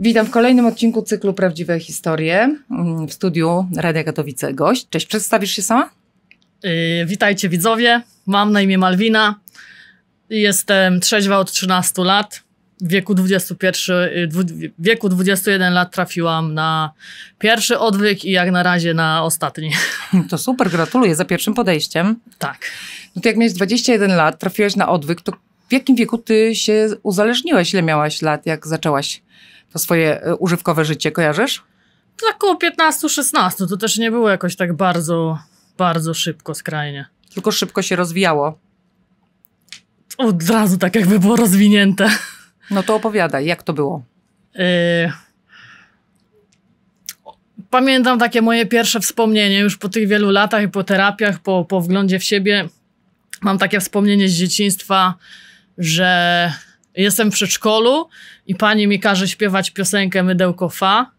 Witam w kolejnym odcinku cyklu Prawdziwe Historie mm, w studiu Radia Katowice. Gość, cześć, przedstawisz się sama? Yy, witajcie widzowie, mam na imię Malwina, jestem trzeźwa od 13 lat. W wieku, 21, y, w wieku 21 lat trafiłam na pierwszy odwyk i jak na razie na ostatni. To super, gratuluję za pierwszym podejściem. Tak. No to jak miałeś 21 lat, trafiłaś na odwyk, to w jakim wieku ty się uzależniłaś? Ile miałaś lat, jak zaczęłaś to swoje e, używkowe życie, kojarzysz? To około 15-16, to też nie było jakoś tak bardzo, bardzo szybko, skrajnie. Tylko szybko się rozwijało. Od razu tak jakby było rozwinięte. No to opowiadaj, jak to było? E, pamiętam takie moje pierwsze wspomnienie już po tych wielu latach i po terapiach, po, po wglądzie w siebie. Mam takie wspomnienie z dzieciństwa, że Jestem w przedszkolu i pani mi każe śpiewać piosenkę Mydełko Fa.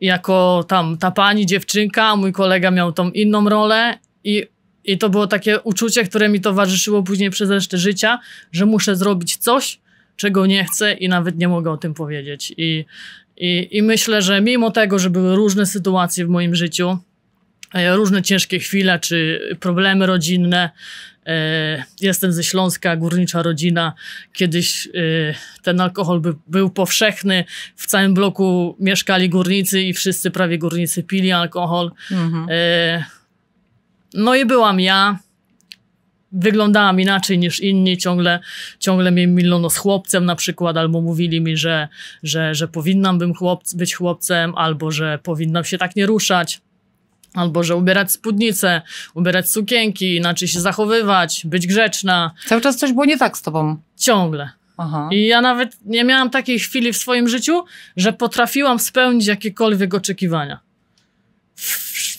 Jako tam ta pani, dziewczynka, mój kolega miał tą inną rolę i, i to było takie uczucie, które mi towarzyszyło później przez resztę życia, że muszę zrobić coś, czego nie chcę i nawet nie mogę o tym powiedzieć. I, i, i myślę, że mimo tego, że były różne sytuacje w moim życiu, e, różne ciężkie chwile czy problemy rodzinne, E, jestem ze Śląska, górnicza rodzina. Kiedyś e, ten alkohol by, był powszechny. W całym bloku mieszkali górnicy i wszyscy prawie górnicy pili alkohol. Mhm. E, no i byłam ja. Wyglądałam inaczej niż inni, ciągle, ciągle mnie milono z chłopcem na przykład, albo mówili mi, że, że, że powinnam bym chłopc, być chłopcem, albo że powinnam się tak nie ruszać. Albo że ubierać spódnicę, ubierać sukienki, inaczej się zachowywać, być grzeczna. Cały czas coś było nie tak z tobą. Ciągle. Aha. I ja nawet nie miałam takiej chwili w swoim życiu, że potrafiłam spełnić jakiekolwiek oczekiwania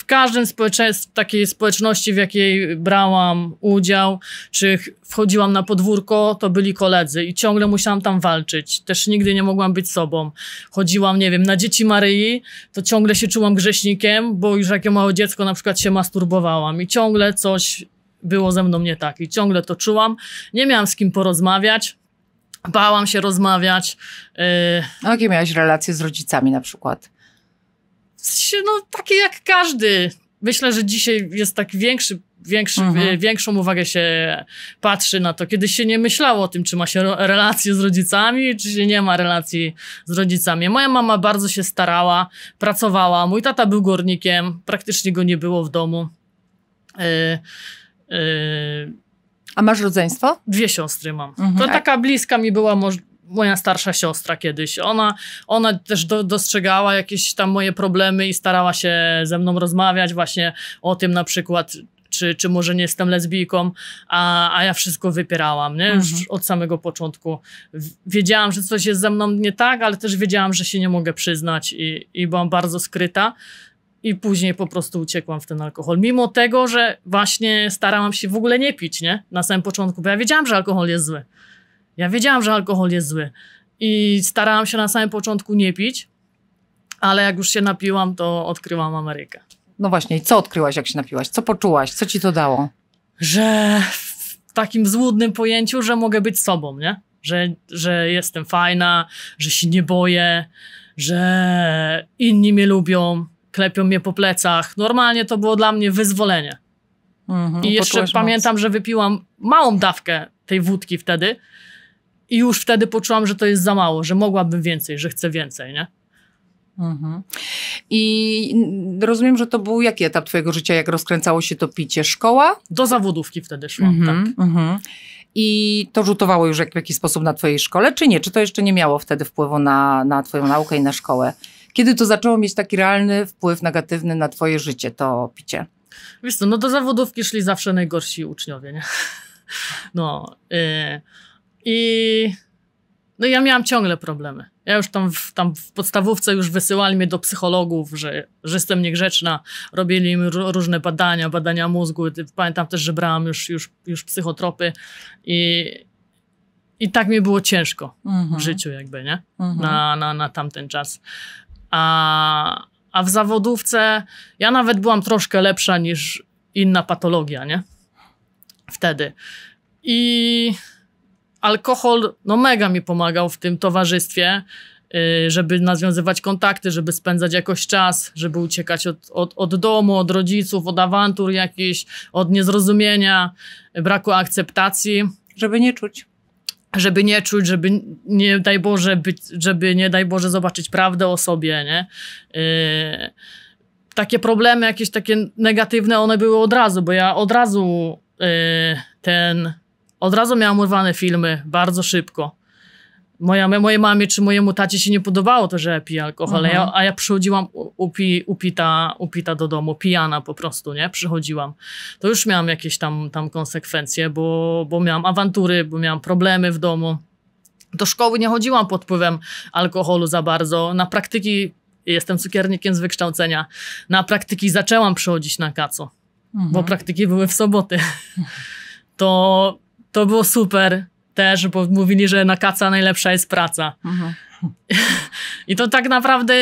w każdym społeczeństwie, takiej społeczności, w jakiej brałam udział, czy wchodziłam na podwórko, to byli koledzy i ciągle musiałam tam walczyć. Też nigdy nie mogłam być sobą. Chodziłam, nie wiem, na dzieci Maryi, to ciągle się czułam grześnikiem, bo już jako małe dziecko na przykład się masturbowałam i ciągle coś było ze mną nie tak i ciągle to czułam. Nie miałam z kim porozmawiać. Bałam się rozmawiać. Y, A jakie miałaś relacje z rodzicami na przykład? w sensie, no takie jak każdy. Myślę, że dzisiaj jest tak większy Większy, mhm. E, większą uwagę się patrzy na to. Kiedyś się nie myślało o tym, czy ma się relacje z rodzicami, czy się nie ma relacji z rodzicami. Moja mama bardzo się starała, pracowała. Mój tata był górnikiem, praktycznie go nie było w domu. E, e, A masz rodzeństwo? Dwie siostry mam. Mhm. To taka bliska mi była moja starsza siostra kiedyś, ona, ona też do, dostrzegała jakieś tam moje problemy i starała się ze mną rozmawiać właśnie o tym na przykład, czy, czy może nie jestem lesbijką, a, a ja wszystko wypierałam, nie? Już mhm. od samego początku. Wiedziałam, że coś jest ze mną nie tak, ale też wiedziałam, że się nie mogę przyznać i, i byłam bardzo skryta. I później po prostu uciekłam w ten alkohol. Mimo tego, że właśnie starałam się w ogóle nie pić, nie? Na samym początku, bo ja wiedziałam, że alkohol jest zły. Ja wiedziałam, że alkohol jest zły i starałam się na samym początku nie pić, ale jak już się napiłam, to odkryłam Amerykę. No właśnie, i co odkryłaś, jak się napiłaś? Co poczułaś? Co ci to dało? Że w takim złudnym pojęciu, że mogę być sobą, nie? Że, że jestem fajna, że się nie boję, że inni mnie lubią, klepią mnie po plecach. Normalnie to było dla mnie wyzwolenie. Mhm, I jeszcze pamiętam, moc. że wypiłam małą dawkę tej wódki wtedy, i już wtedy poczułam, że to jest za mało, że mogłabym więcej, że chcę więcej, nie? Mhm. I rozumiem, że to był jaki etap twojego życia, jak rozkręcało się to picie? Szkoła? Do zawodówki wtedy szłam, mhm, tak. Mhm. I to rzutowało już w jakiś sposób na twojej szkole, czy nie? Czy to jeszcze nie miało wtedy wpływu na, na twoją naukę i na szkołę? Kiedy to zaczęło mieć taki realny wpływ negatywny na twoje życie, to picie? Wiesz co, no do zawodówki szli zawsze najgorsi uczniowie, nie? No... Y, i no ja miałam ciągle problemy. Ja już tam w, tam w podstawówce już wysyłali mnie do psychologów, że, że jestem niegrzeczna. Robili mi różne badania, badania mózgu. Pamiętam też, że brałam już, już, już psychotropy i, i tak mi było ciężko mhm. w życiu jakby, nie? Mhm. Na, na, na tamten czas. A, a w zawodówce ja nawet byłam troszkę lepsza niż inna patologia, nie? Wtedy. I alkohol no mega mi pomagał w tym towarzystwie, y, żeby nawiązywać kontakty, żeby spędzać jakoś czas, żeby uciekać od, od, od domu, od rodziców, od awantur jakichś, od niezrozumienia, braku akceptacji. Żeby nie czuć żeby nie czuć, żeby nie daj Boże, być, żeby nie daj Boże zobaczyć prawdę o sobie, nie? Yy, takie problemy, jakieś takie negatywne, one były od razu, bo ja od razu yy, ten od razu miałam urwane filmy, bardzo szybko. Moja, mojej mamie czy mojemu tacie się nie podobało to, że ja piję alkohol, mhm. ja, a ja przychodziłam upi, upita, upita do domu, pijana po prostu, nie? Przychodziłam. To już miałam jakieś tam, tam konsekwencje, bo, bo miałam awantury, bo miałam problemy w domu. Do szkoły nie chodziłam pod wpływem alkoholu za bardzo. Na praktyki, jestem cukiernikiem z wykształcenia, na praktyki zaczęłam przychodzić na kaco, mhm. bo praktyki były w soboty. To to było super też, bo mówili, że na kaca najlepsza jest praca. Mhm. I to tak naprawdę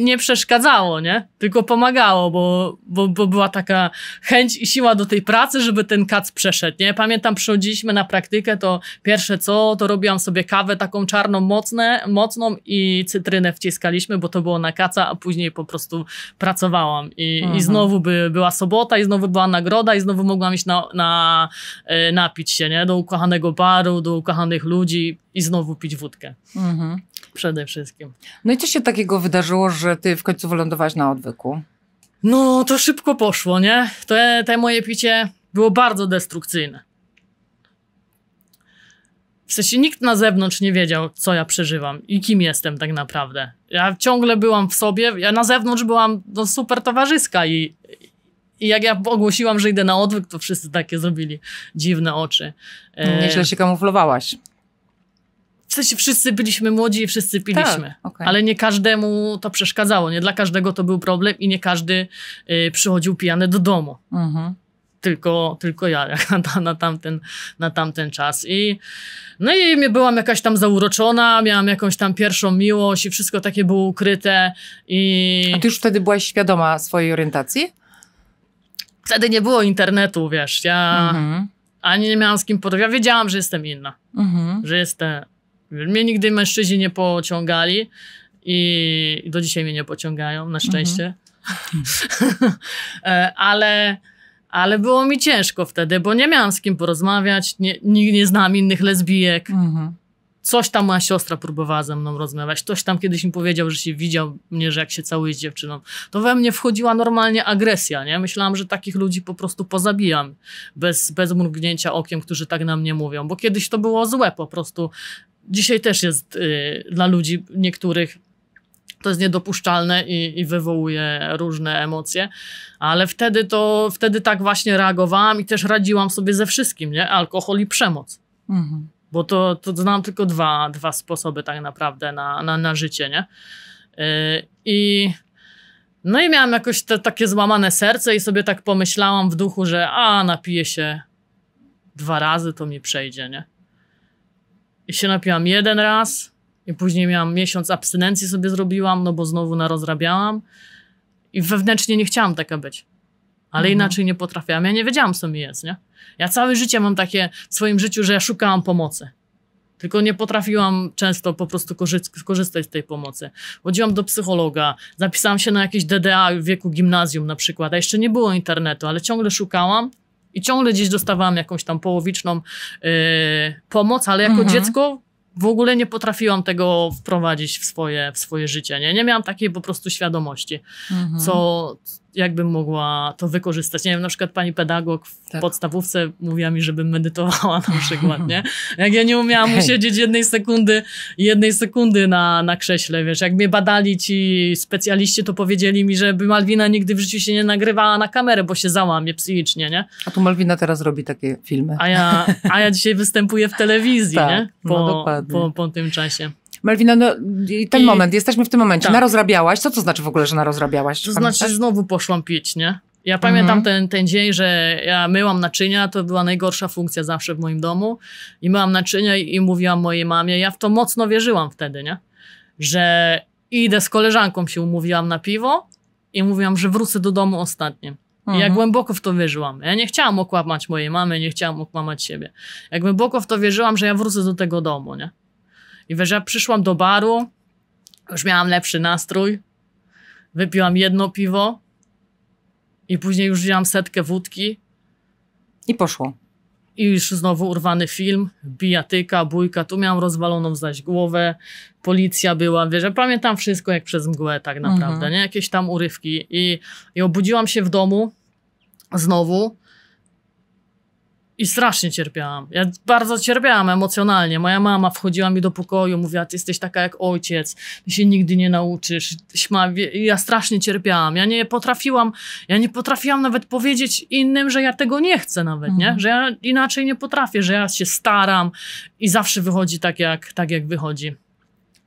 nie przeszkadzało, nie? Tylko pomagało, bo, bo, bo była taka chęć i siła do tej pracy, żeby ten kac przeszedł, nie? Pamiętam, przychodziliśmy na praktykę, to pierwsze co, to robiłam sobie kawę taką czarną, mocne, mocną i cytrynę wciskaliśmy, bo to było na kaca, a później po prostu pracowałam. I, mhm. i znowu by, była sobota, i znowu była nagroda, i znowu mogłam iść na, na, e, napić się, nie? Do ukochanego baru, do ukochanych ludzi i znowu pić wódkę. Mhm. Przede wszystkim. No i co się takiego wydarzyło, że ty w końcu wylądowałaś na odwyku? No to szybko poszło, nie? To te moje picie było bardzo destrukcyjne. W sensie nikt na zewnątrz nie wiedział, co ja przeżywam i kim jestem tak naprawdę. Ja ciągle byłam w sobie, ja na zewnątrz byłam no, super towarzyska i, i jak ja ogłosiłam, że idę na odwyk, to wszyscy takie zrobili dziwne oczy. No, nieźle e, się kamuflowałaś sensie wszyscy byliśmy młodzi i wszyscy piliśmy. Tak, okay. Ale nie każdemu to przeszkadzało. Nie dla każdego to był problem i nie każdy y, przychodził pijany do domu. Mm -hmm. Tylko, tylko ja na, na, tamten, na tamten czas. I, no i byłam jakaś tam zauroczona, miałam jakąś tam pierwszą miłość i wszystko takie było ukryte. I... A ty już wtedy byłaś świadoma swojej orientacji? Wtedy nie było internetu, wiesz. Ja... Mhm. ani nie miałam z kim porozmawiać. Ja wiedziałam, że jestem inna. Mhm. Że jestem mnie nigdy mężczyźni nie pociągali i do dzisiaj mnie nie pociągają, na mhm. szczęście. Mhm. ale, ale było mi ciężko wtedy, bo nie miałam z kim porozmawiać, nie, nie, nie znam innych lesbijek. Mhm coś tam moja siostra próbowała ze mną rozmawiać, ktoś tam kiedyś mi powiedział, że się widział mnie, że jak się całuje z dziewczyną, to we mnie wchodziła normalnie agresja, nie? Myślałam, że takich ludzi po prostu pozabijam bez, bez mrugnięcia okiem, którzy tak na mnie mówią, bo kiedyś to było złe po prostu dzisiaj też jest y, dla ludzi niektórych to jest niedopuszczalne i, i, wywołuje różne emocje, ale wtedy to, wtedy tak właśnie reagowałam i też radziłam sobie ze wszystkim, nie? Alkohol i przemoc. Mhm. Bo to, to znam tylko dwa, dwa sposoby tak naprawdę na, na, na życie, nie? Yy, I no i miałam jakoś te, takie złamane serce i sobie tak pomyślałam w duchu, że a, napiję się dwa razy, to mi przejdzie, nie? I się napiłam jeden raz i później miałam miesiąc abstynencji sobie zrobiłam, no bo znowu narozrabiałam i wewnętrznie nie chciałam taka być. Ale mhm. inaczej nie potrafiłam. Ja nie wiedziałam, co mi jest, nie? Ja całe życie mam takie w swoim życiu, że ja szukałam pomocy. Tylko nie potrafiłam często po prostu korzystać z tej pomocy. Chodziłam do psychologa, zapisałam się na jakieś DDA w wieku gimnazjum na przykład, a jeszcze nie było internetu, ale ciągle szukałam i ciągle gdzieś dostawałam jakąś tam połowiczną yy, pomoc, ale jako mhm. dziecko w ogóle nie potrafiłam tego wprowadzić w swoje, w swoje życie. Nie? nie miałam takiej po prostu świadomości, mhm. co, jakbym mogła to wykorzystać. Nie wiem, na przykład pani pedagog w tak. podstawówce mówiła mi, żebym medytowała na przykład, nie? Jak ja nie umiałam Hej. usiedzieć jednej sekundy, jednej sekundy na, na krześle, wiesz, jak mnie badali ci specjaliści, to powiedzieli mi, żeby Malwina nigdy w życiu się nie nagrywała na kamerę, bo się załamie psychicznie, nie? A tu Malwina teraz robi takie filmy. A ja, a ja dzisiaj występuję w telewizji, tak, nie? No po, no dokładnie. po, po tym czasie. Malwina, no, ten I... moment, jesteśmy w tym momencie. Tak. Narozrabiałaś. Co to znaczy w ogóle, że narozrabiałaś? To znaczy, że znowu poszłam pić, nie? Ja pamiętam mhm. ten, ten dzień, że ja myłam naczynia, to była najgorsza funkcja zawsze w moim domu. I myłam naczynia i, i mówiłam mojej mamie, ja w to mocno wierzyłam wtedy, nie? Że idę z koleżanką się umówiłam na piwo i mówiłam, że wrócę do domu ostatnim. Mhm. Ja głęboko w to wierzyłam. Ja nie chciałam okłamać mojej mamy, nie chciałam okłamać siebie. Jak głęboko w to wierzyłam, że ja wrócę do tego domu, nie? I wiesz, ja przyszłam do baru, już miałam lepszy nastrój, wypiłam jedno piwo i później już wzięłam setkę wódki. I poszło. I już znowu urwany film, bijatyka, bójka, tu miałam rozwaloną zaś głowę, policja była, wiesz, ja pamiętam wszystko jak przez mgłę tak naprawdę, mhm. nie? Jakieś tam urywki i, i obudziłam się w domu znowu, i strasznie cierpiałam. Ja bardzo cierpiałam emocjonalnie. Moja mama wchodziła mi do pokoju, mówiła, ty jesteś taka jak ojciec, ty się nigdy nie nauczysz. Ja strasznie cierpiałam. Ja nie potrafiłam, ja nie potrafiłam nawet powiedzieć innym, że ja tego nie chcę nawet, mhm. nie? Że ja inaczej nie potrafię, że ja się staram i zawsze wychodzi tak jak, tak jak wychodzi.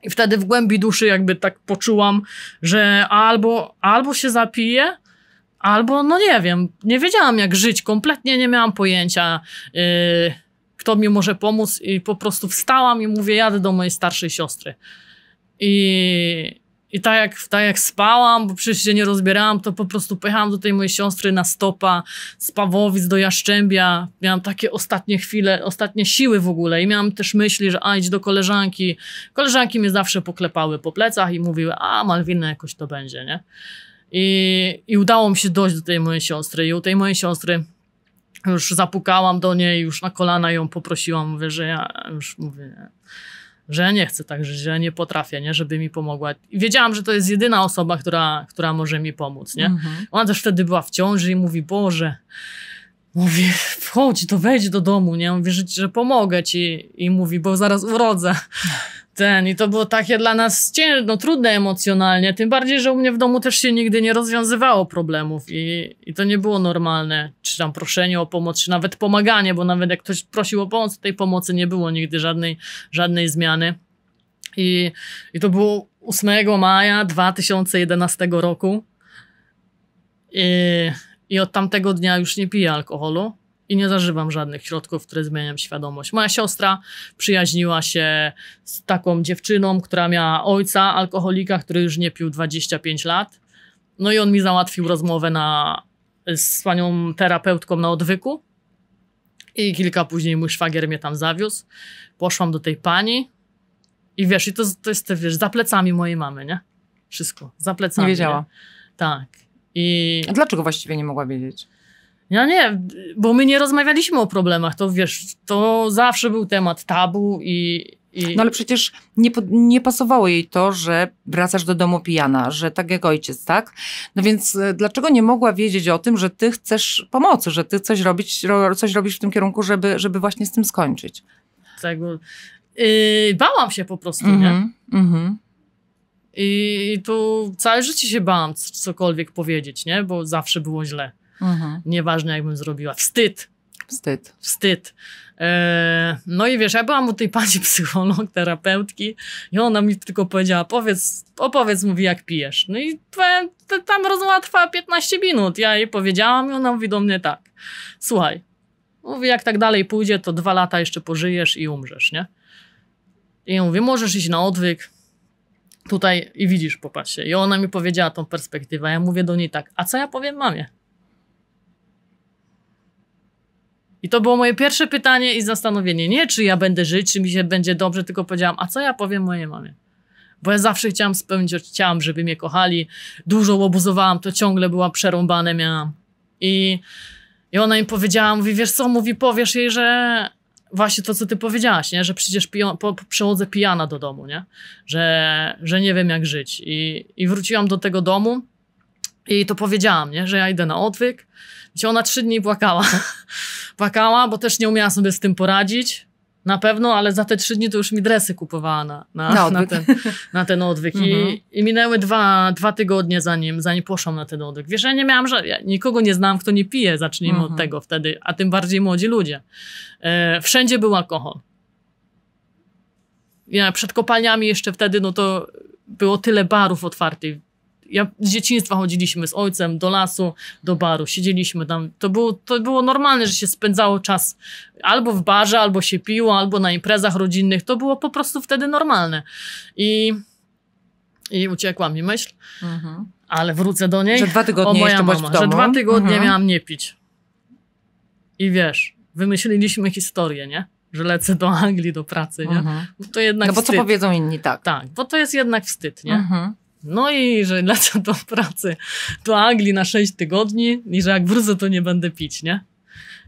I wtedy w głębi duszy jakby tak poczułam, że albo, albo się zapiję, Albo, no nie wiem, nie wiedziałam jak żyć, kompletnie nie miałam pojęcia, yy, kto mi może pomóc i po prostu wstałam i mówię, jadę do mojej starszej siostry. I, i tak, jak, tak jak spałam, bo przecież się nie rozbierałam, to po prostu pojechałam do tej mojej siostry na stopa z Pawowic do Jaszczębia. Miałam takie ostatnie chwile, ostatnie siły w ogóle i miałam też myśli, że a idź do koleżanki. Koleżanki mnie zawsze poklepały po plecach i mówiły, a Malwina jakoś to będzie, nie? I, I udało mi się dojść do tej mojej siostry. I u tej mojej siostry już zapukałam do niej, już na kolana ją poprosiłam, mówię, że ja już mówię, że ja nie chcę tak żyć, że ja nie potrafię, nie, żeby mi pomogła. I wiedziałam, że to jest jedyna osoba, która, która może mi pomóc, nie. Mhm. Ona też wtedy była w ciąży i mówi, Boże, mówi, wchodź, to wejdź do domu, nie, mówi, że, że pomogę ci i mówi, bo zaraz urodzę ten i to było takie dla nas ciężko, no, trudne emocjonalnie, tym bardziej, że u mnie w domu też się nigdy nie rozwiązywało problemów i, i to nie było normalne, czy tam proszenie o pomoc, czy nawet pomaganie, bo nawet jak ktoś prosił o pomoc, tej pomocy nie było nigdy żadnej, żadnej zmiany. I, I to było 8 maja 2011 roku. I, I od tamtego dnia już nie piję alkoholu i nie zażywam żadnych środków, które zmieniam świadomość. Moja siostra przyjaźniła się z taką dziewczyną, która miała ojca alkoholika, który już nie pił 25 lat. No i on mi załatwił rozmowę na, z panią terapeutką na odwyku. I kilka później mój szwagier mnie tam zawiózł. Poszłam do tej pani i wiesz, i to, to jest, wiesz, za plecami mojej mamy, nie? Wszystko, za plecami. Nie wiedziała. Tak. I... A dlaczego właściwie nie mogła wiedzieć? Ja nie, bo my nie rozmawialiśmy o problemach, to wiesz, to zawsze był temat tabu i... i... No ale przecież nie, nie pasowało jej to, że wracasz do domu pijana, że tak jak ojciec, tak? No więc e, dlaczego nie mogła wiedzieć o tym, że ty chcesz pomocy, że ty coś, robić, coś robisz w tym kierunku, żeby, żeby właśnie z tym skończyć? Tego... Tak, yy, bałam się po prostu, mm -hmm, nie? Mm I tu całe życie się bałam cokolwiek powiedzieć, nie? Bo zawsze było źle. Mhm. Nieważne, jakbym zrobiła. Wstyd! Wstyd. Wstyd. E, no i wiesz, ja byłam u tej pani psycholog, terapeutki i ona mi tylko powiedziała, powiedz, opowiedz mówi jak pijesz. No i tam rozmowa trwała 15 minut. Ja jej powiedziałam i ona mówi do mnie tak, słuchaj, mówi jak tak dalej pójdzie, to dwa lata jeszcze pożyjesz i umrzesz, nie? I ja mówię, możesz iść na odwyk, tutaj i widzisz, popatrzcie. I ona mi powiedziała tą perspektywę, ja mówię do niej tak, a co ja powiem mamie? I to było moje pierwsze pytanie i zastanowienie. Nie, czy ja będę żyć, czy mi się będzie dobrze, tylko powiedziałam, a co ja powiem mojej mamie? Bo ja zawsze chciałam spełnić, chciałam, żeby mnie kochali. Dużo łobuzowałam, to ciągle była przerąbane miałam. I, I ona im powiedziała, mówi, wiesz co, mówi, powiesz jej, że właśnie to, co ty powiedziałaś, nie? że przecież pijo, po, przechodzę pijana do domu, nie? Że, że nie wiem, jak żyć. I, I wróciłam do tego domu i to powiedziałam, nie? że ja idę na odwyk, gdzie ona trzy dni płakała. płakała, bo też nie umiała sobie z tym poradzić. Na pewno, ale za te trzy dni to już mi dresy kupowała na, na, na, na ten, na ten odwyk. I, mhm. I, minęły dwa, dwa tygodnie, zanim, zanim poszłam na ten odwyk. Wiesz, ja nie miałam, że ja nikogo nie znam, kto nie pije, zacznijmy od mhm. tego wtedy, a tym bardziej młodzi ludzie. E, wszędzie był alkohol. Ja przed kopalniami jeszcze wtedy, no to było tyle barów otwartych ja z dzieciństwa chodziliśmy z ojcem do lasu, do baru, siedzieliśmy tam. To było, to było normalne, że się spędzało czas albo w barze, albo się piło, albo na imprezach rodzinnych. To było po prostu wtedy normalne. I, i uciekła mi myśl, mhm. ale wrócę do niej. Że dwa tygodnie o, moja mama, Że dwa tygodnie mhm. miałam nie pić. I wiesz, wymyśliliśmy historię, nie? że lecę do Anglii do pracy, nie? Mhm. Bo to jednak No bo wstyd. co powiedzą inni, tak. Tak, bo to jest jednak wstyd, nie? Mhm. No i że lecę do pracy do Anglii na 6 tygodni i że jak wrócę, to nie będę pić, nie?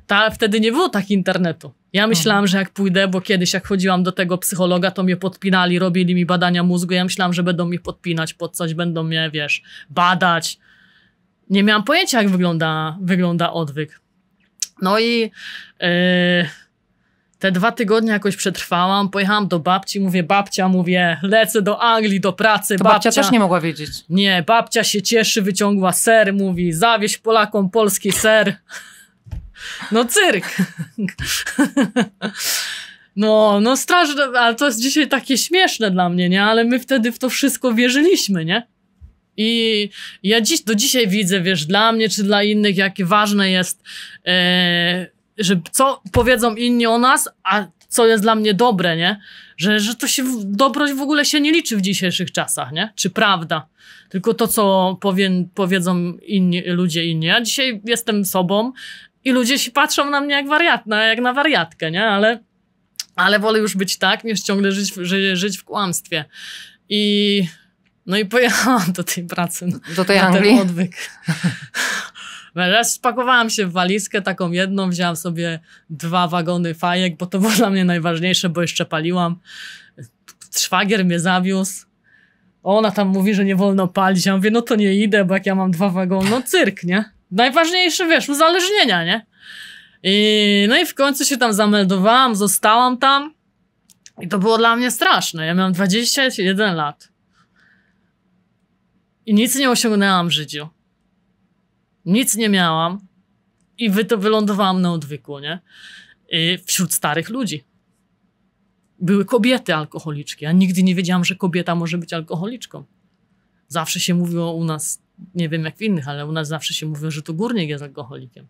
Ta, wtedy nie było tak internetu. Ja mhm. myślałam, że jak pójdę, bo kiedyś jak chodziłam do tego psychologa, to mnie podpinali, robili mi badania mózgu. Ja myślałam, że będą mnie podpinać pod coś, będą mnie, wiesz, badać. Nie miałam pojęcia, jak wygląda, wygląda odwyk. No i... Yy te dwa tygodnie jakoś przetrwałam, pojechałam do babci, mówię babcia, mówię lecę do Anglii, do pracy. To babcia, babcia też nie mogła wiedzieć. Nie, babcia się cieszy, wyciągła ser, mówi zawieź Polakom polski ser. No cyrk. No, no straszne, ale to jest dzisiaj takie śmieszne dla mnie, nie? Ale my wtedy w to wszystko wierzyliśmy, nie? I ja dziś, do dzisiaj widzę, wiesz, dla mnie czy dla innych, jakie ważne jest e, że co powiedzą inni o nas, a co jest dla mnie dobre, nie? Że, że to się, dobroć w ogóle się nie liczy w dzisiejszych czasach, nie? Czy prawda? Tylko to, co powie, powiedzą inni, ludzie inni. Ja dzisiaj jestem sobą i ludzie się patrzą na mnie jak wariat, jak na wariatkę, nie? Ale, ale wolę już być tak, niż ciągle żyć, ży, żyć w kłamstwie. I no i pojechałam do tej pracy. No, do tej na Anglii? Ten odwyk. Raz spakowałam się w walizkę taką jedną, wzięłam sobie dwa wagony fajek, bo to było dla mnie najważniejsze, bo jeszcze paliłam. Szwagier mnie zawiózł. Ona tam mówi, że nie wolno palić. Ja mówię, no to nie idę, bo jak ja mam dwa wagony, no cyrk, nie? Najważniejsze, wiesz, uzależnienia, nie? I, no i w końcu się tam zameldowałam, zostałam tam. I to było dla mnie straszne. Ja miałam 21 lat. I nic nie osiągnęłam w życiu nic nie miałam i wy to wylądowałam na odwyku, nie? Y, wśród starych ludzi. Były kobiety alkoholiczki. Ja nigdy nie wiedziałam, że kobieta może być alkoholiczką. Zawsze się mówiło u nas, nie wiem jak w innych, ale u nas zawsze się mówiło, że to górnik jest alkoholikiem.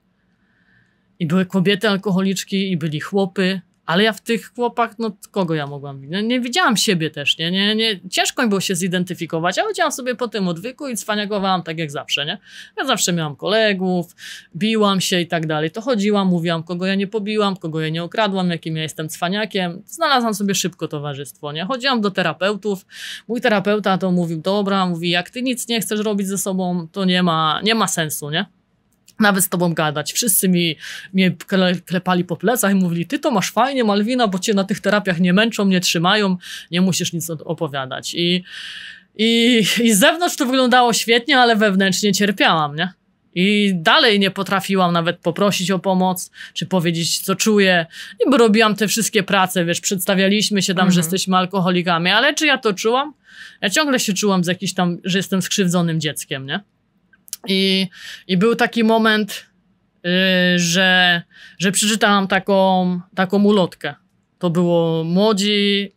I były kobiety alkoholiczki, i byli chłopy, ale ja w tych chłopach, no kogo ja mogłam widzieć? No, nie widziałam siebie też, nie? nie, nie ciężko mi było się zidentyfikować. Ja chodziłam sobie po tym odwyku i cwaniakowałam tak jak zawsze, nie? Ja zawsze miałam kolegów, biłam się i tak dalej. To chodziłam, mówiłam, kogo ja nie pobiłam, kogo ja nie okradłam, jakim ja jestem cwaniakiem. Znalazłam sobie szybko towarzystwo, nie? Chodziłam do terapeutów. Mój terapeuta to mówił, dobra, mówi, jak ty nic nie chcesz robić ze sobą, to nie ma, nie ma sensu, nie? nawet z tobą gadać. Wszyscy mi mnie klepali po plecach i mówili, ty to masz fajnie, Malwina, bo cię na tych terapiach nie męczą, nie trzymają, nie musisz nic opowiadać. I, i, i z zewnątrz to wyglądało świetnie, ale wewnętrznie cierpiałam, nie? I dalej nie potrafiłam nawet poprosić o pomoc, czy powiedzieć, co czuję. I bo robiłam te wszystkie prace, wiesz, przedstawialiśmy się tam, że mhm. jesteśmy alkoholikami, ale czy ja to czułam? Ja ciągle się czułam z jakiś tam, że jestem skrzywdzonym dzieckiem, nie? I, i był taki moment, yy, że, że przeczytałam taką, taką ulotkę. To było młodzi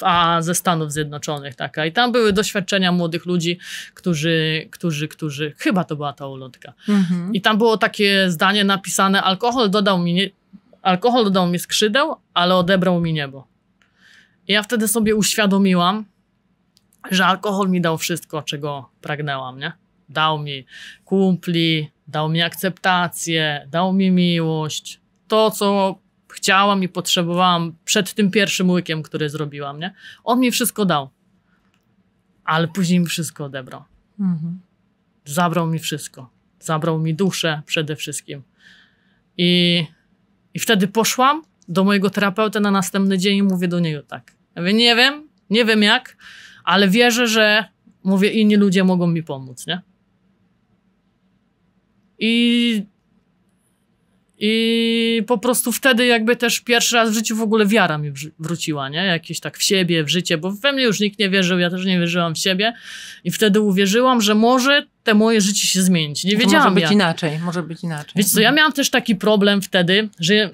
a ze Stanów Zjednoczonych, taka. I tam były doświadczenia młodych ludzi, którzy, którzy, którzy chyba to była ta ulotka. Mhm. I tam było takie zdanie napisane: alkohol dodał mi, nie, alkohol dodał mi skrzydeł, ale odebrał mi niebo. I ja wtedy sobie uświadomiłam, że alkohol mi dał wszystko, czego pragnęłam, nie? Dał mi kumpli, dał mi akceptację, dał mi miłość. To, co chciałam i potrzebowałam przed tym pierwszym łykiem, który zrobiłam, nie? On mi wszystko dał. Ale później mi wszystko odebrał. Mhm. Zabrał mi wszystko. Zabrał mi duszę przede wszystkim. I, I wtedy poszłam do mojego terapeuty na następny dzień i mówię do niego tak. Ja mówię, nie wiem, nie wiem jak, ale wierzę, że mówię, inni ludzie mogą mi pomóc, nie? I, I po prostu wtedy jakby też pierwszy raz w życiu w ogóle wiara mi wróciła, nie? Jakieś tak w siebie, w życie, bo we mnie już nikt nie wierzył, ja też nie wierzyłam w siebie. I wtedy uwierzyłam, że może te moje życie się zmienić. Nie wiedziałam Może być jak. inaczej, może być inaczej. Wiecie co, ja miałam też taki problem wtedy, że,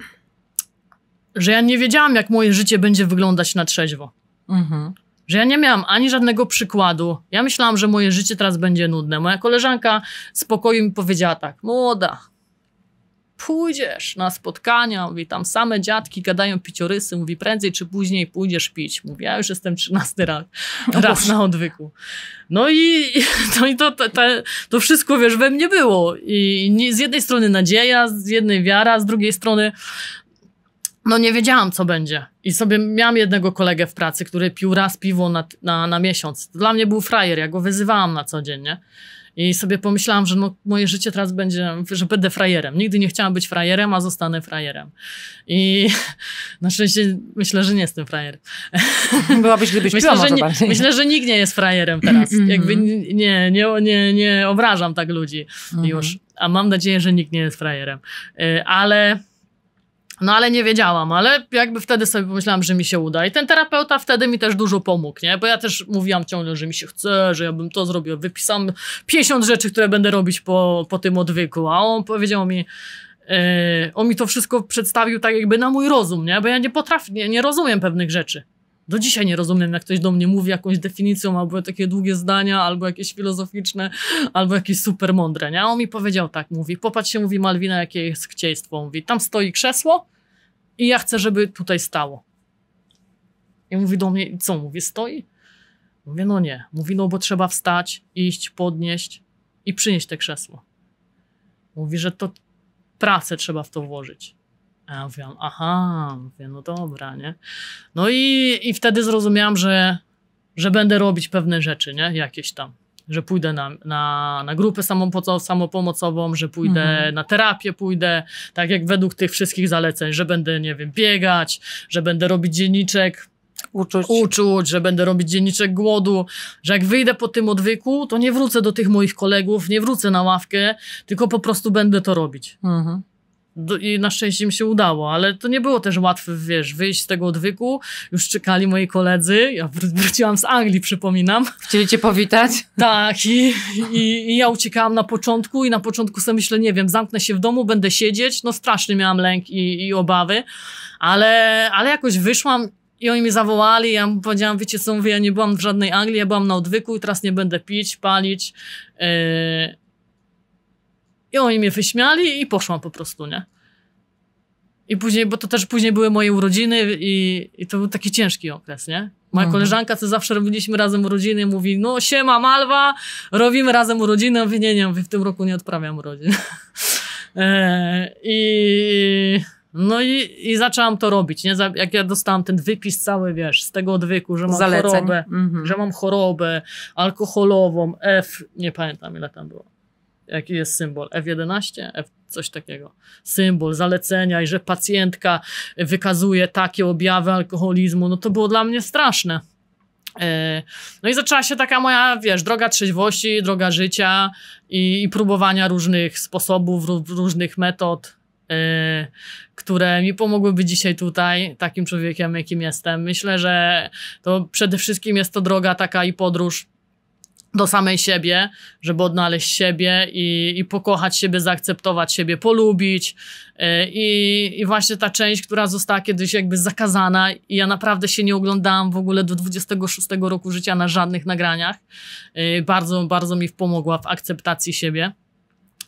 że ja nie wiedziałam, jak moje życie będzie wyglądać na trzeźwo. Mhm że ja nie miałam ani żadnego przykładu. Ja myślałam, że moje życie teraz będzie nudne. Moja koleżanka z pokoju mi powiedziała tak, młoda, pójdziesz na spotkania, mówi tam same dziadki gadają piciorysy, mówi prędzej czy później pójdziesz pić. Mówi, ja już jestem 13 raz, raz na odwyku. No i, no i to, to, to, wszystko, wiesz, we mnie było. I z jednej strony nadzieja, z jednej wiara, z drugiej strony no nie wiedziałam, co będzie. I sobie miałam jednego kolegę w pracy, który pił raz piwo na, na, na miesiąc. Dla mnie był frajer, ja go wyzywałam na co dzień, nie? I sobie pomyślałam, że no, moje życie teraz będzie, że będę frajerem. Nigdy nie chciałam być frajerem, a zostanę frajerem. I na szczęście myślę, że nie jestem frajerem. Byłabyś, gdybyś myślę, piła, że nie, Myślę, że nikt nie jest frajerem teraz. Jakby nie, nie, nie, nie obrażam tak ludzi mhm. już. A mam nadzieję, że nikt nie jest frajerem. Y, ale no ale nie wiedziałam, ale jakby wtedy sobie pomyślałam, że mi się uda. I ten terapeuta wtedy mi też dużo pomógł, nie? Bo ja też mówiłam ciągle, że mi się chce, że ja bym to zrobiła. Wypisałam 50 rzeczy, które będę robić po, po tym odwyku. A on powiedział mi, yy, on mi to wszystko przedstawił tak jakby na mój rozum, nie? Bo ja nie potrafię, nie, nie rozumiem pewnych rzeczy do dzisiaj nie rozumiem, jak ktoś do mnie mówi jakąś definicją, albo takie długie zdania, albo jakieś filozoficzne, albo jakieś super mądre, nie? A on mi powiedział tak, mówi, popatrz się, mówi Malwina, jakie jest chcieństwo. Mówi, tam stoi krzesło i ja chcę, żeby tutaj stało. I mówi do mnie, co? mówi, stoi? Mówię, no nie. Mówi, no bo trzeba wstać, iść, podnieść i przynieść te krzesło. Mówi, że to pracę trzeba w to włożyć ja mówiłam, aha, mówię, no dobra, nie? No i, i wtedy zrozumiałam, że, że będę robić pewne rzeczy, nie? Jakieś tam. Że pójdę na, na, na grupę samopomocową, że pójdę mhm. na terapię, pójdę tak jak według tych wszystkich zaleceń, że będę, nie wiem, biegać, że będę robić dzienniczek, Uczuć. Uczuć, że będę robić dzienniczek głodu, że jak wyjdę po tym odwyku, to nie wrócę do tych moich kolegów, nie wrócę na ławkę, tylko po prostu będę to robić. Mhm do, i na szczęście mi się udało, ale to nie było też łatwe, wiesz, wyjść z tego odwyku. Już czekali moi koledzy. Ja wróciłam z Anglii, przypominam. Chcieli cię powitać? Tak, i, i, i, ja uciekałam na początku, i na początku sobie myślę, nie wiem, zamknę się w domu, będę siedzieć. No straszny miałam lęk i, i obawy, ale, ale jakoś wyszłam. I oni mi zawołali, ja mu powiedziałam, wiecie co, mówię, ja nie byłam w żadnej Anglii, ja byłam na odwyku i teraz nie będę pić, palić, yy, i oni mnie wyśmiali i poszłam po prostu, nie? I później, bo to też później były moje urodziny i, i to był taki ciężki okres, nie? Moja mhm. koleżanka, co zawsze robiliśmy razem urodziny, mówi, no siema Malwa, robimy razem urodziny. Mówię, nie, nie, w tym roku nie odprawiam urodzin. E, I... No i, i zaczęłam to robić, nie? Jak ja dostałam ten wypis cały, wiesz, z tego odwyku, że mam Zaleceń. chorobę, mm -hmm. że mam chorobę alkoholową, F, nie pamiętam ile tam było. Jaki jest symbol? F11? F coś takiego. Symbol zalecenia i że pacjentka wykazuje takie objawy alkoholizmu. No to było dla mnie straszne. E, no i zaczęła się taka moja, wiesz, droga trzeźwości, droga życia i, i próbowania różnych sposobów, różnych metod, e, które mi pomogłyby dzisiaj tutaj, takim człowiekiem, jakim jestem. Myślę, że to przede wszystkim jest to droga taka i podróż do samej siebie, żeby odnaleźć siebie i, i pokochać siebie, zaakceptować siebie, polubić. E, I, I właśnie ta część, która została kiedyś jakby zakazana, i ja naprawdę się nie oglądałam w ogóle do 26 roku życia na żadnych nagraniach. E, bardzo, bardzo mi pomogła w akceptacji siebie.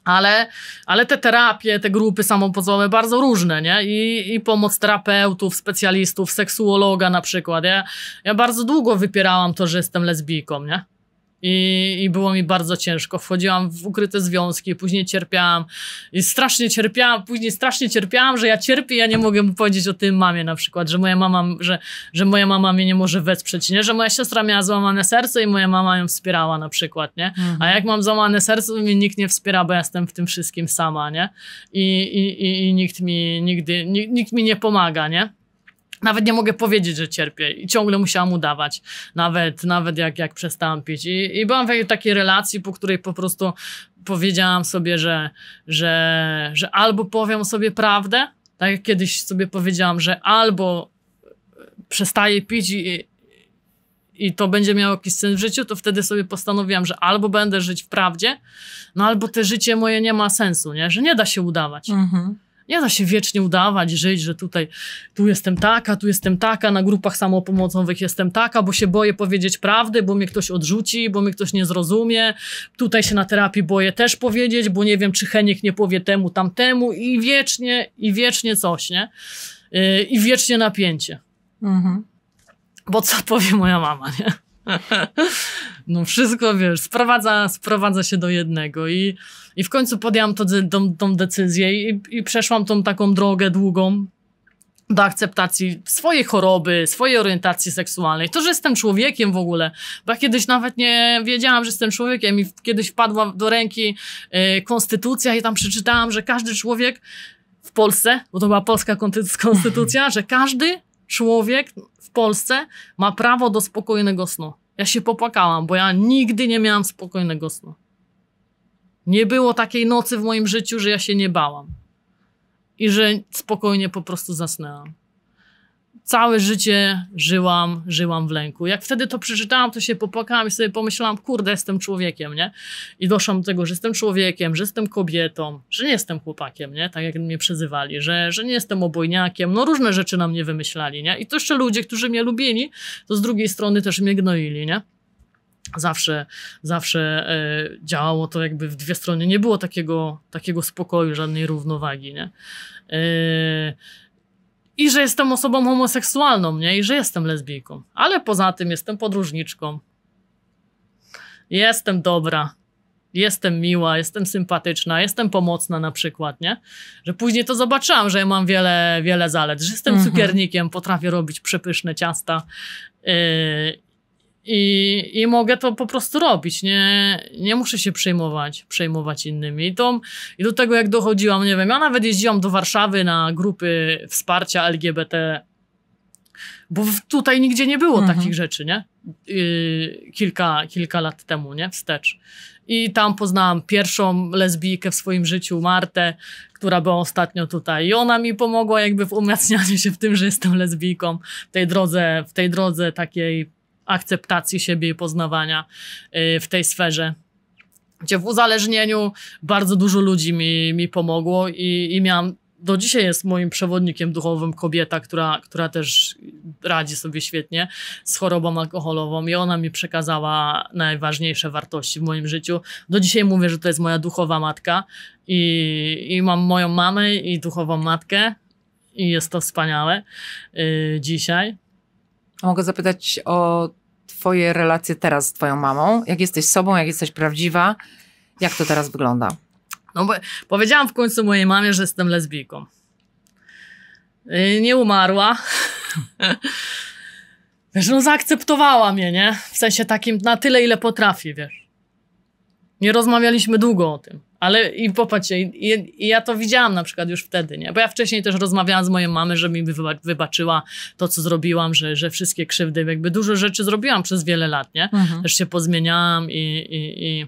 Ale, ale te terapie, te grupy samopozwoły bardzo różne, nie? I, I pomoc terapeutów, specjalistów, seksuologa na przykład. Ja, ja bardzo długo wypierałam to, że jestem lesbijką, nie? I, I było mi bardzo ciężko. Wchodziłam w ukryte związki, później cierpiałam i strasznie cierpiałam, później strasznie cierpiałam, że ja cierpię, ja nie mogę powiedzieć o tym mamie na przykład, że moja mama, że, że moja mama mnie nie może wesprzeć, nie? Że moja siostra miała złamane serce i moja mama ją wspierała na przykład, nie? Mhm. A jak mam złamane serce, to mnie nikt nie wspiera, bo ja jestem w tym wszystkim sama, nie? I, i, i, i nikt mi nigdy, nikt, nikt mi nie pomaga, nie? Nawet nie mogę powiedzieć, że cierpię i ciągle musiałam udawać, nawet, nawet jak, jak przestałam pić. I, I byłam w takiej relacji, po której po prostu powiedziałam sobie, że, że, że albo powiem sobie prawdę, tak jak kiedyś sobie powiedziałam, że albo przestaję pić i, i to będzie miało jakiś sens w życiu, to wtedy sobie postanowiłam, że albo będę żyć w prawdzie, no albo te życie moje nie ma sensu, nie? że nie da się udawać. Mhm. Nie da się wiecznie udawać, żyć, że tutaj tu jestem taka, tu jestem taka, na grupach samopomocowych jestem taka, bo się boję powiedzieć prawdy, bo mnie ktoś odrzuci, bo mnie ktoś nie zrozumie. Tutaj się na terapii boję też powiedzieć, bo nie wiem, czy Heniek nie powie temu, tamtemu i wiecznie, i wiecznie coś, nie? Yy, I wiecznie napięcie. Mhm. Bo co powie moja mama, nie? no wszystko, wiesz, sprowadza, sprowadza się do jednego i, i w końcu podjęłam to, tą, tą decyzję i, i przeszłam tą taką drogę długą do akceptacji swojej choroby, swojej orientacji seksualnej, to, że jestem człowiekiem w ogóle, bo ja kiedyś nawet nie wiedziałam, że jestem człowiekiem i kiedyś wpadła do ręki y, konstytucja i tam przeczytałam, że każdy człowiek w Polsce, bo to była polska konstytucja, że każdy człowiek Polsce ma prawo do spokojnego snu. Ja się popłakałam, bo ja nigdy nie miałam spokojnego snu. Nie było takiej nocy w moim życiu, że ja się nie bałam. I że spokojnie po prostu zasnęłam całe życie żyłam, żyłam w lęku. Jak wtedy to przeczytałam, to się popłakałam i sobie pomyślałam, kurde, jestem człowiekiem, nie? I doszłam do tego, że jestem człowiekiem, że jestem kobietą, że nie jestem chłopakiem, nie? Tak jak mnie przezywali, że, że nie jestem obojniakiem, no różne rzeczy na mnie wymyślali, nie? I to jeszcze ludzie, którzy mnie lubili, to z drugiej strony też mnie gnoili, nie? zawsze, zawsze e, działało to jakby w dwie strony. Nie było takiego, takiego spokoju, żadnej równowagi. Nie? E, i że jestem osobą homoseksualną, nie? I że jestem lesbijką. Ale poza tym jestem podróżniczką. Jestem dobra. Jestem miła, jestem sympatyczna, jestem pomocna na przykład, nie? Że później to zobaczyłam, że ja mam wiele, wiele zalet, że jestem mhm. cukiernikiem, potrafię robić przepyszne ciasta yy, i, i mogę to po prostu robić, nie, nie muszę się przejmować, przejmować innymi. I, to, I do tego jak dochodziłam, nie wiem, ja nawet jeździłam do Warszawy na grupy wsparcia LGBT, bo tutaj nigdzie nie było mhm. takich rzeczy, nie? Yy, kilka, kilka lat temu, nie? Wstecz. I tam poznałam pierwszą lesbijkę w swoim życiu, Martę, która była ostatnio tutaj. I ona mi pomogła jakby w umacnianiu się w tym, że jestem lesbijką, w tej drodze, w tej drodze takiej akceptacji siebie i poznawania y, w tej sferze. Gdzie w uzależnieniu bardzo dużo ludzi mi, mi pomogło i, i miałam do dzisiaj jest moim przewodnikiem duchowym kobieta, która, która też radzi sobie świetnie z chorobą alkoholową i ona mi przekazała najważniejsze wartości w moim życiu. Do dzisiaj mówię, że to jest moja duchowa matka i, i mam moją mamę i duchową matkę i jest to wspaniałe yy, dzisiaj. Mogę zapytać o twoje relacje teraz z twoją mamą. Jak jesteś sobą, jak jesteś prawdziwa, jak to teraz wygląda? No bo powiedziałam w końcu mojej mamie, że jestem lesbijką. Y, nie umarła. wiesz, no zaakceptowała mnie, nie? W sensie takim na tyle, ile potrafi, wiesz. Nie rozmawialiśmy długo o tym. Ale i popatrzcie, i, i, ja to widziałam na przykład już wtedy, nie? Bo ja wcześniej też rozmawiałam z moją mamą, że mi wybaczyła to, co zrobiłam, że, że wszystkie krzywdy, jakby dużo rzeczy zrobiłam przez wiele lat, nie? Mhm. Też się pozmieniałam i, i, i,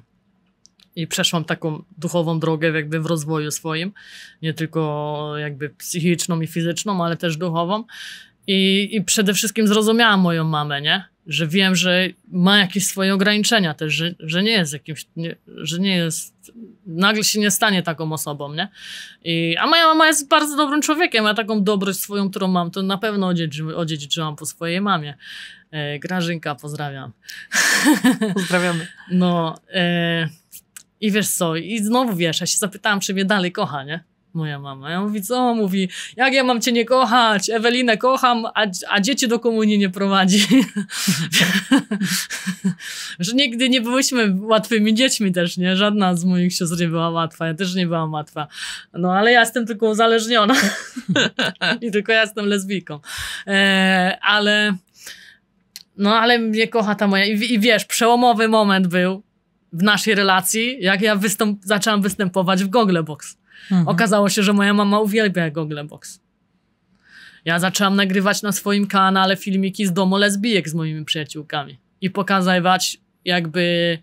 i, przeszłam taką duchową drogę jakby w rozwoju swoim, nie tylko jakby psychiczną i fizyczną, ale też duchową. I, i przede wszystkim zrozumiałam moją mamę, nie? że wiem, że ma jakieś swoje ograniczenia też, że, że nie jest jakimś, nie, że nie jest, nagle się nie stanie taką osobą, nie? I, a moja mama jest bardzo dobrym człowiekiem, ja taką dobrość swoją, którą mam, to na pewno odziedziczy, odziedziczyłam po swojej mamie. E, Grażynka, pozdrawiam. Pozdrawiamy. no, e, i wiesz co, i znowu wiesz, ja się zapytałam, czy mnie dalej kocha, nie? moja mama. Ja mówi, co? Mówi, jak ja mam cię nie kochać? Ewelinę kocham, a, a dzieci do komunii nie prowadzi. że nigdy nie byłyśmy łatwymi dziećmi też, nie? Żadna z moich sióstr nie była łatwa, ja też nie byłam łatwa. No, ale ja jestem tylko uzależniona. I tylko ja jestem lesbijką. E, ale... No, ale mnie kocha ta moja... I, I wiesz, przełomowy moment był w naszej relacji, jak ja wystąp zaczęłam występować w Google Box. Mhm. Okazało się, że moja mama uwielbia Google Box. Ja zaczęłam nagrywać na swoim kanale filmiki z domu lesbijek z moimi przyjaciółkami i pokazywać jakby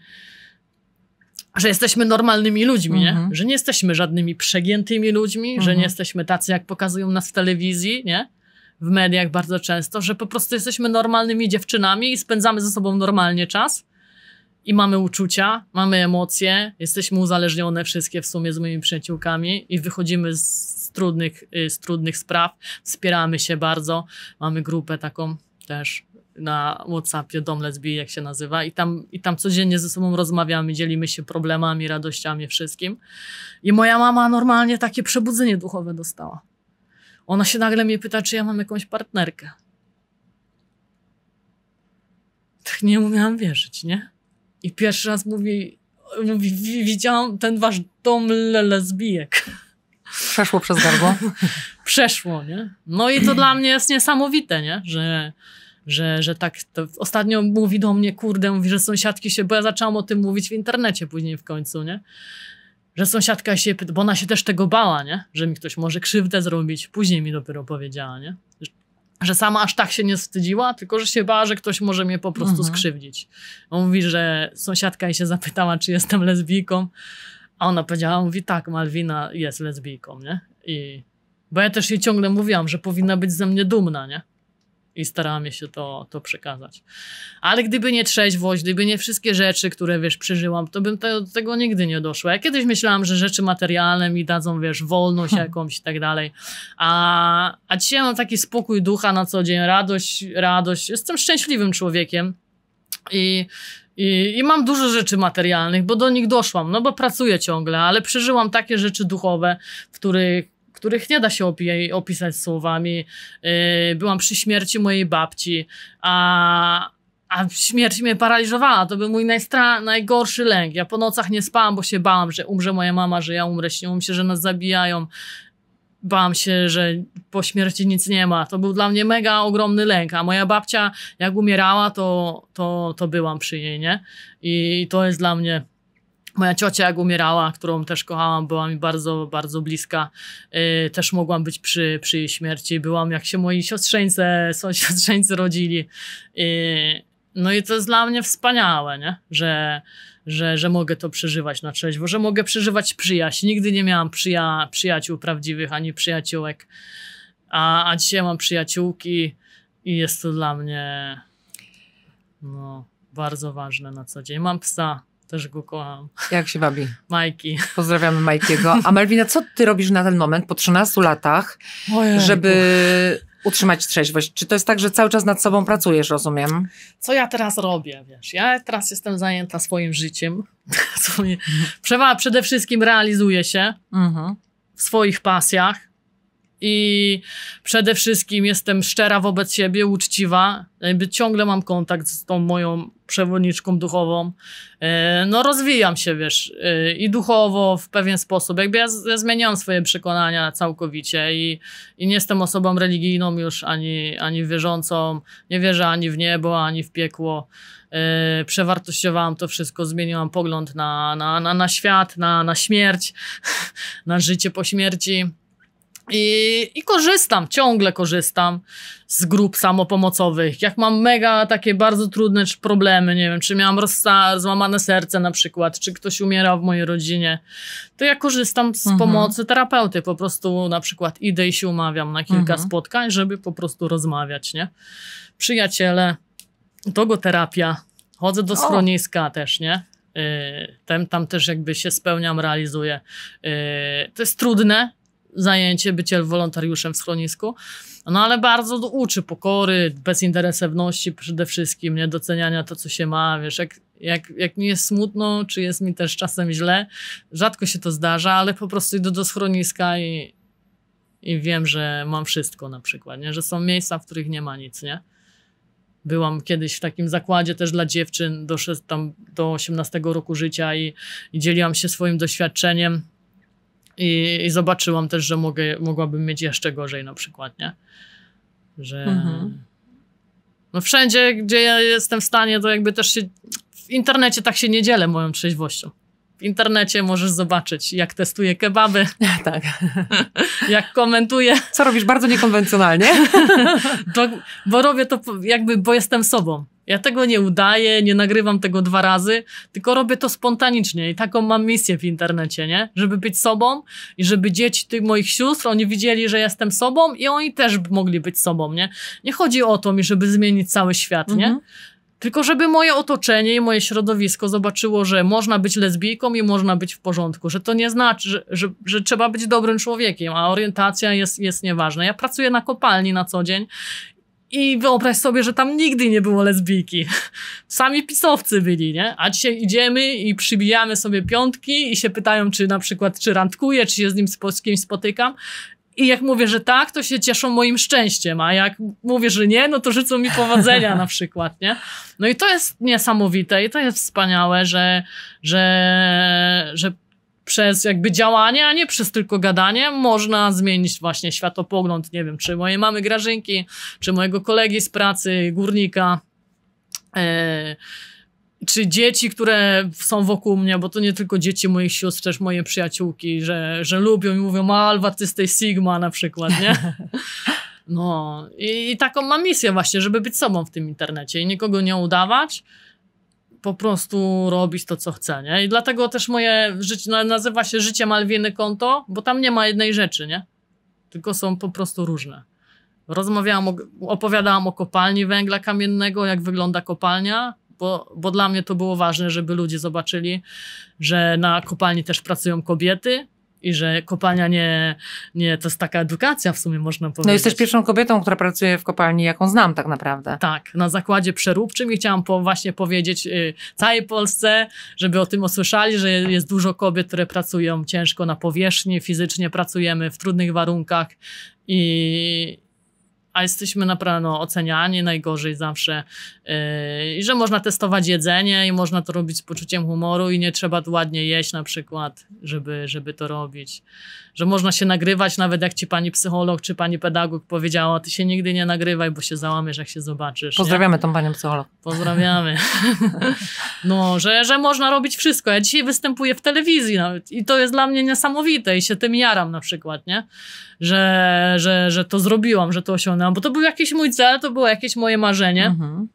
że jesteśmy normalnymi ludźmi, mhm. nie? Że nie jesteśmy żadnymi przegiętymi ludźmi, mhm. że nie mhm. jesteśmy tacy, jak pokazują nas w telewizji, nie? W mediach bardzo często, że po prostu jesteśmy normalnymi dziewczynami i spędzamy ze sobą normalnie czas i mamy uczucia, mamy emocje, jesteśmy uzależnione wszystkie w sumie z moimi przyjaciółkami i wychodzimy z, z trudnych, y, z trudnych spraw, wspieramy się bardzo, mamy grupę taką też na Whatsappie Dom Lesbi, jak się nazywa, i tam, i tam codziennie ze sobą rozmawiamy, dzielimy się problemami, radościami, wszystkim. I moja mama normalnie takie przebudzenie duchowe dostała. Ona się nagle mnie pyta, czy ja mam jakąś partnerkę. Tak nie umiałam wierzyć, nie? I pierwszy raz mówi, mówi widziałam ten wasz dom lesbijek. Przeszło przez gardło? Przeszło, nie? No i to dla mnie jest niesamowite, nie? Że, że, że tak ostatnio mówi do mnie, kurde, mówi, że sąsiadki się, bo ja zaczęłam o tym mówić w internecie później w końcu, nie? Że sąsiadka się, bo ona się też tego bała, nie? Że mi ktoś może krzywdę zrobić. Później mi dopiero powiedziała, nie? że sama aż tak się nie wstydziła, tylko że się bała, że ktoś może mnie po prostu mhm. skrzywdzić. On mówi, że sąsiadka jej się zapytała, czy jestem lesbijką, a ona powiedziała, mówi tak, Malwina jest lesbijką, nie? I... Bo ja też jej ciągle mówiłam, że powinna być ze mnie dumna, nie? i staramy się to, to przekazać. Ale gdyby nie trzeźwość, gdyby nie wszystkie rzeczy, które wiesz, przeżyłam, to bym do tego nigdy nie doszła. Ja kiedyś myślałam, że rzeczy materialne mi dadzą, wiesz, wolność hmm. jakąś i tak dalej. A, a dzisiaj mam taki spokój ducha na co dzień, radość, radość. Jestem szczęśliwym człowiekiem i i, I, mam dużo rzeczy materialnych, bo do nich doszłam, no bo pracuję ciągle, ale przeżyłam takie rzeczy duchowe, w których których nie da się opi opisać słowami. Y, byłam przy śmierci mojej babci, a, a śmierć mnie paraliżowała. To był mój najgorszy lęk. Ja po nocach nie spałam, bo się bałam, że umrze moja mama, że ja umrę. Śniło mi się, że nas zabijają. Bałam się, że po śmierci nic nie ma. To był dla mnie mega ogromny lęk. A moja babcia, jak umierała, to, to, to byłam przy niej, nie? I to jest dla mnie Moja ciocia, jak umierała, którą też kochałam, była mi bardzo, bardzo bliska. Yy, też mogłam być przy, przy jej śmierci. Byłam, jak się moi siostrzeńce, siostrzeńcy rodzili. Yy, no i to jest dla mnie wspaniałe, nie? Że, że, że mogę to przeżywać na trzeźwo, że mogę przeżywać przyjaźń. Nigdy nie miałam przyja przyjaciół prawdziwych ani przyjaciółek, a, a dzisiaj mam przyjaciółki i jest to dla mnie no, bardzo ważne na co dzień. Mam psa, też go kocham. Jak się wabi? Majki. Pozdrawiamy Majkiego. A Malwina, co ty robisz na ten moment po 13 latach, Ojej. żeby utrzymać trzeźwość? Czy to jest tak, że cały czas nad sobą pracujesz, rozumiem? Co ja teraz robię, wiesz? Ja teraz jestem zajęta swoim życiem. Co Przede wszystkim realizuję się mhm. w swoich pasjach. I przede wszystkim jestem szczera wobec siebie, uczciwa. Jakby ciągle mam kontakt z tą moją przewodniczką duchową, e, no rozwijam się, wiesz, e, i duchowo w pewien sposób. Jakby ja, ja zmieniam swoje przekonania całkowicie i, i nie jestem osobą religijną już, ani, ani wierzącą, nie wierzę ani w niebo, ani w piekło. E, przewartościowałam to wszystko, zmieniłam pogląd na, na, na, na świat, na, na śmierć, na życie po śmierci. I, I, korzystam, ciągle korzystam z grup samopomocowych. Jak mam mega takie bardzo trudne problemy, nie wiem, czy miałam rozsa- złamane serce na przykład, czy ktoś umiera w mojej rodzinie, to ja korzystam z mhm. pomocy terapeuty. Po prostu na przykład idę i się umawiam na kilka mhm. spotkań, żeby po prostu rozmawiać, nie? Przyjaciele, terapia chodzę do schroniska o. też, nie? Y, tam, tam też jakby się spełniam, realizuję. Y, to jest trudne, zajęcie bycie wolontariuszem w schronisku. No ale bardzo uczy pokory, bezinteresowności przede wszystkim, niedoceniania to, co się ma, wiesz, jak, jak, jak mi jest smutno, czy jest mi też czasem źle, rzadko się to zdarza, ale po prostu idę do schroniska i, i wiem, że mam wszystko na przykład, nie? że są miejsca, w których nie ma nic, nie? Byłam kiedyś w takim zakładzie też dla dziewczyn do, tam, do 18 roku życia i, i dzieliłam się swoim doświadczeniem i, i zobaczyłam też, że mogę, mogłabym mieć jeszcze gorzej na przykład, nie? Że... Mhm. No wszędzie, gdzie ja jestem w stanie, to jakby też się... W internecie tak się nie dzielę moją trzeźwością w internecie możesz zobaczyć, jak testuję kebaby. Tak. jak komentuję. Co robisz bardzo niekonwencjonalnie. bo, bo robię to jakby, bo jestem sobą. Ja tego nie udaję, nie nagrywam tego dwa razy, tylko robię to spontanicznie i taką mam misję w internecie, nie? Żeby być sobą i żeby dzieci tych moich sióstr, oni widzieli, że jestem sobą i oni też mogli być sobą, nie? Nie chodzi o to mi, żeby zmienić cały świat, mhm. nie? Tylko żeby moje otoczenie i moje środowisko zobaczyło, że można być lesbijką i można być w porządku, że to nie znaczy, że, że, że, trzeba być dobrym człowiekiem, a orientacja jest, jest nieważna. Ja pracuję na kopalni na co dzień i wyobraź sobie, że tam nigdy nie było lesbijki. Sami pisowcy byli, nie? A dzisiaj idziemy i przybijamy sobie piątki i się pytają, czy na przykład, czy randkuję, czy się z nim z kimś spotykam. I jak mówię, że tak, to się cieszą moim szczęściem, a jak mówię, że nie, no to życzą mi powodzenia na przykład, nie? No i to jest niesamowite i to jest wspaniałe, że, że, że przez jakby działanie, a nie przez tylko gadanie, można zmienić właśnie światopogląd, nie wiem, czy mojej mamy Grażynki, czy mojego kolegi z pracy, górnika, e, czy dzieci, które są wokół mnie, bo to nie tylko dzieci moich sióstr, też moje przyjaciółki, że, że lubią i mówią, Alwa, ty z tej Sigma na przykład, nie? No i, i taką mam misję właśnie, żeby być sobą w tym internecie i nikogo nie udawać, po prostu robić to, co chce, nie? I dlatego też moje życie nazywa się życie Malwiny Konto, bo tam nie ma jednej rzeczy, nie? Tylko są po prostu różne. Rozmawiałam, o, opowiadałam o kopalni węgla kamiennego, jak wygląda kopalnia, bo, bo dla mnie to było ważne, żeby ludzie zobaczyli, że na kopalni też pracują kobiety, i że kopalnia nie, nie, to jest taka edukacja w sumie można powiedzieć. No jesteś pierwszą kobietą, która pracuje w kopalni, jaką znam tak naprawdę. Tak, na zakładzie przeróbczym i chciałam po, właśnie powiedzieć y, całej Polsce, żeby o tym usłyszeli, że jest dużo kobiet, które pracują ciężko na powierzchni, fizycznie pracujemy w trudnych warunkach i, a jesteśmy na pewno oceniani najgorzej zawsze yy, i że można testować jedzenie i można to robić z poczuciem humoru i nie trzeba ładnie jeść na przykład, żeby, żeby to robić że można się nagrywać, nawet jak ci pani psycholog czy pani pedagog powiedziała, ty się nigdy nie nagrywaj, bo się załamiesz, jak się zobaczysz. Pozdrawiamy nie? tą panią psycholog. Pozdrawiamy. no, że, że można robić wszystko. Ja dzisiaj występuję w telewizji nawet i to jest dla mnie niesamowite i się tym jaram na przykład, nie? Że, że, że to zrobiłam, że to osiągnęłam, bo to był jakiś mój cel, to było jakieś moje marzenie. Mhm.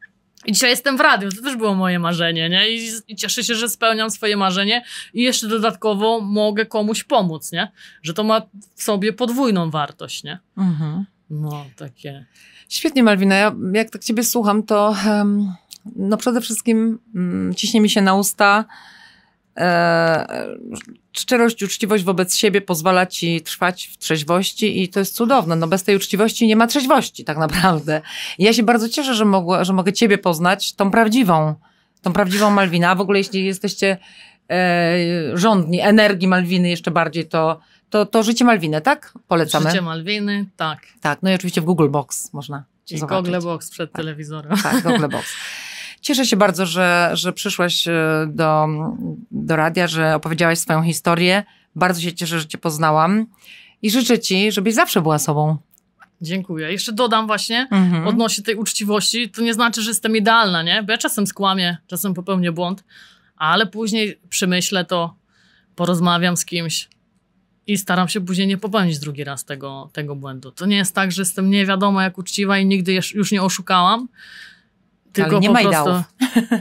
I dzisiaj jestem w radiu, to też było moje marzenie, nie? I, I, cieszę się, że spełniam swoje marzenie i jeszcze dodatkowo mogę komuś pomóc, nie? Że to ma w sobie podwójną wartość, nie? Mhm. No, takie. Świetnie, Malwina. Ja, jak tak ciebie słucham, to um, no przede wszystkim um, ciśnie mi się na usta e, szczerość, uczciwość wobec siebie pozwala ci trwać w trzeźwości i to jest cudowne. No bez tej uczciwości nie ma trzeźwości tak naprawdę. I ja się bardzo cieszę, że, mogła, że mogę ciebie poznać, tą prawdziwą, tą prawdziwą Malwinę. A w ogóle jeśli jesteście e, rządni energii Malwiny jeszcze bardziej, to, to, to Życie Malwiny, tak? Polecamy. Życie Malwiny, tak. Tak, no i oczywiście w Google Box można. I zobaczyć. Google Box przed tak. telewizorem. Tak, Google Box. Cieszę się bardzo, że, że przyszłaś e, do, do radia, że opowiedziałaś swoją historię. Bardzo się cieszę, że Cię poznałam i życzę Ci, żebyś zawsze była sobą. Dziękuję. Jeszcze dodam właśnie mhm. odnośnie tej uczciwości. To nie znaczy, że jestem idealna, nie? Bo ja czasem skłamię, czasem popełnię błąd, ale później przemyślę to, porozmawiam z kimś i staram się później nie popełnić drugi raz tego, tego błędu. To nie jest tak, że jestem nie wiadomo jak uczciwa i nigdy już nie oszukałam, tylko ale nie ma prostu...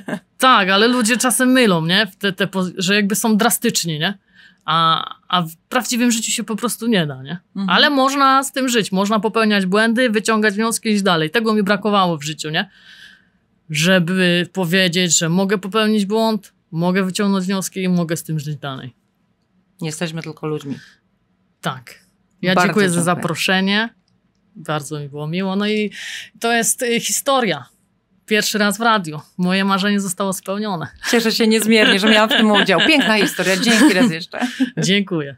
tak, ale ludzie czasem mylą, nie? Te, te, że jakby są drastyczni, nie? A, a w prawdziwym życiu się po prostu nie da, nie? Mhm. Ale można z tym żyć, można popełniać błędy, wyciągać wnioski i iść dalej. Tego mi brakowało w życiu, nie? Żeby powiedzieć, że mogę popełnić błąd, mogę wyciągnąć wnioski i mogę z tym żyć dalej. Jesteśmy tylko ludźmi. Tak. Ja dziękuję za zaproszenie. Bardzo mi było miło. No i to jest y, historia pierwszy raz w radiu. Moje marzenie zostało spełnione. Cieszę się niezmiernie, że miałam w tym udział. Piękna historia. Dzięki raz jeszcze. Dziękuję.